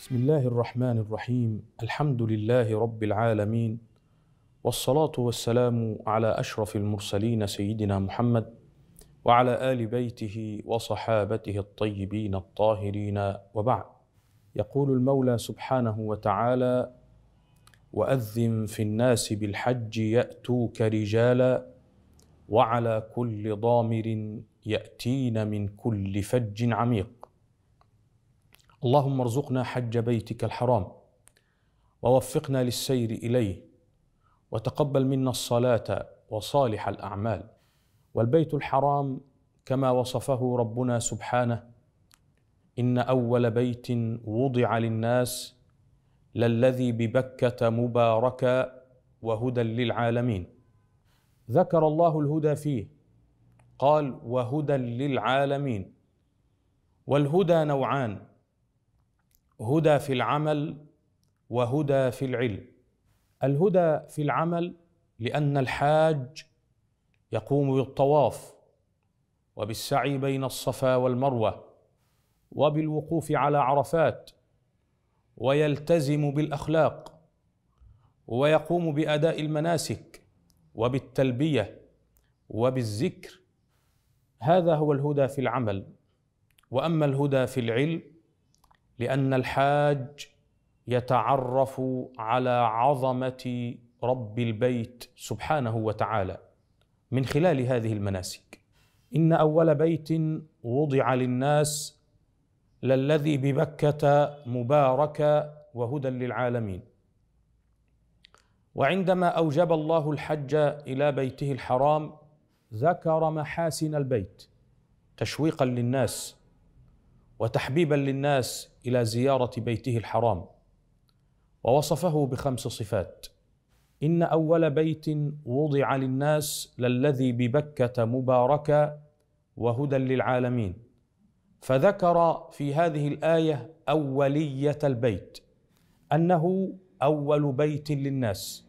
بسم الله الرحمن الرحيم الحمد لله رب العالمين والصلاه والسلام على اشرف المرسلين سيدنا محمد وعلى ال بيته وصحابته الطيبين الطاهرين وبعد يقول المولى سبحانه وتعالى واذن في الناس بالحج ياتوك رجالا وعلى كل ضامر ياتين من كل فج عميق اللهم ارزقنا حج بيتك الحرام ووفقنا للسير اليه وتقبل منا الصلاه وصالح الاعمال والبيت الحرام كما وصفه ربنا سبحانه ان اول بيت وضع للناس للذي ببكه مباركا وهدى للعالمين ذكر الله الهدى فيه قال وهدى للعالمين والهدى نوعان هدى في العمل وهدى في العلم الهدى في العمل لان الحاج يقوم بالطواف وبالسعي بين الصفا والمروه وبالوقوف على عرفات ويلتزم بالاخلاق ويقوم باداء المناسك وبالتلبيه وبالذكر هذا هو الهدى في العمل واما الهدى في العلم لان الحاج يتعرف على عظمه رب البيت سبحانه وتعالى من خلال هذه المناسك ان اول بيت وضع للناس للذي ببكه مبارك وهدى للعالمين وعندما اوجب الله الحج الى بيته الحرام ذكر محاسن البيت تشويقا للناس وتحبيبا للناس الى زياره بيته الحرام ووصفه بخمس صفات ان اول بيت وضع للناس للذي ببكه مباركا وهدى للعالمين فذكر في هذه الايه اوليه البيت انه اول بيت للناس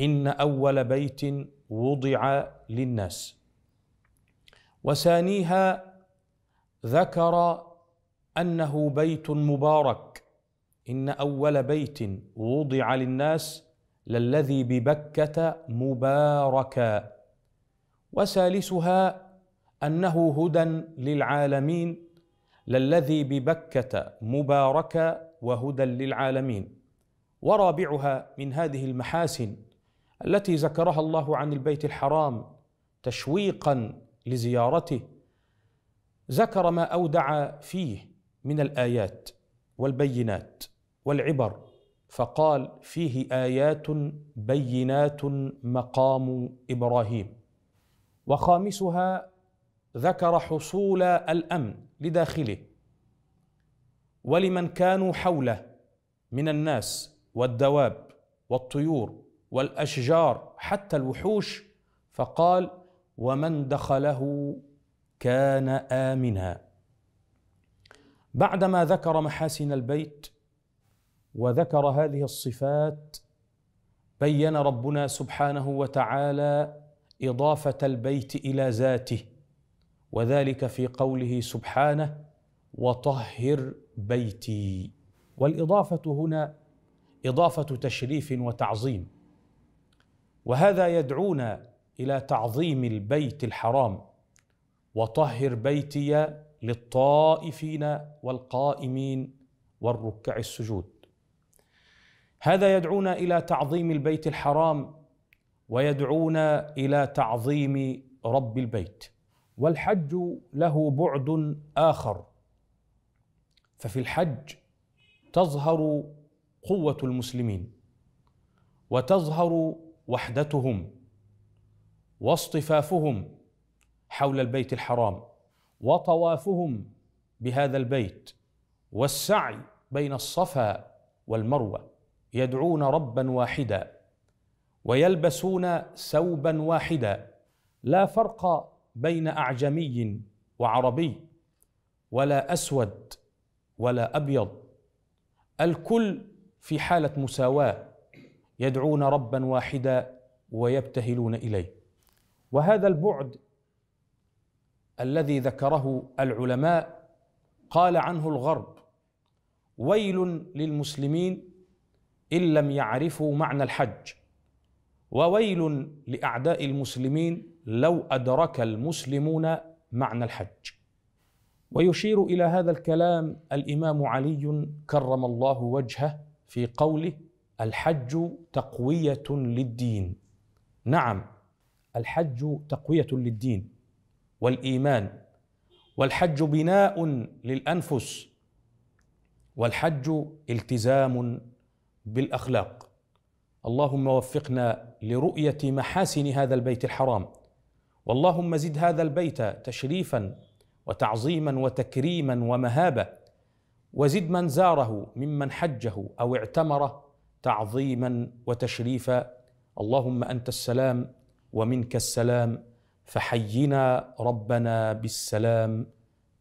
ان اول بيت وضع للناس وثانيها ذكر انه بيت مبارك ان اول بيت وضع للناس للذي ببكه مباركا وثالثها انه هدى للعالمين للذي ببكه مباركا وهدى للعالمين ورابعها من هذه المحاسن التي ذكرها الله عن البيت الحرام تشويقا لزيارته ذكر ما اودع فيه من الايات والبينات والعبر فقال فيه ايات بينات مقام ابراهيم وخامسها ذكر حصول الامن لداخله ولمن كانوا حوله من الناس والدواب والطيور والاشجار حتى الوحوش فقال ومن دخله كان امنا بعدما ذكر محاسن البيت وذكر هذه الصفات بين ربنا سبحانه وتعالى اضافه البيت الى ذاته وذلك في قوله سبحانه وطهر بيتي والاضافه هنا اضافه تشريف وتعظيم وهذا يدعونا الى تعظيم البيت الحرام وطهر بيتي للطائفين والقائمين والركع السجود هذا يدعونا الى تعظيم البيت الحرام ويدعونا الى تعظيم رب البيت والحج له بعد اخر ففي الحج تظهر قوه المسلمين وتظهر وحدتهم واصطفافهم حول البيت الحرام وطوافهم بهذا البيت والسعي بين الصفا والمروه يدعون ربا واحدا ويلبسون ثوبا واحدا لا فرق بين اعجمي وعربي ولا اسود ولا ابيض الكل في حاله مساواه يدعون ربا واحدا ويبتهلون اليه وهذا البعد الذي ذكره العلماء قال عنه الغرب ويل للمسلمين ان لم يعرفوا معنى الحج وويل لاعداء المسلمين لو ادرك المسلمون معنى الحج ويشير الى هذا الكلام الامام علي كرم الله وجهه في قوله الحج تقويه للدين نعم الحج تقويه للدين والايمان والحج بناء للانفس والحج التزام بالاخلاق اللهم وفقنا لرؤيه محاسن هذا البيت الحرام واللهم زد هذا البيت تشريفا وتعظيما وتكريما ومهابه وزد من زاره ممن حجه او اعتمره تعظيما وتشريفا اللهم انت السلام ومنك السلام فحينا ربنا بالسلام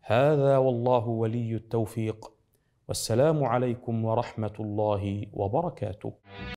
هذا والله ولي التوفيق والسلام عليكم ورحمه الله وبركاته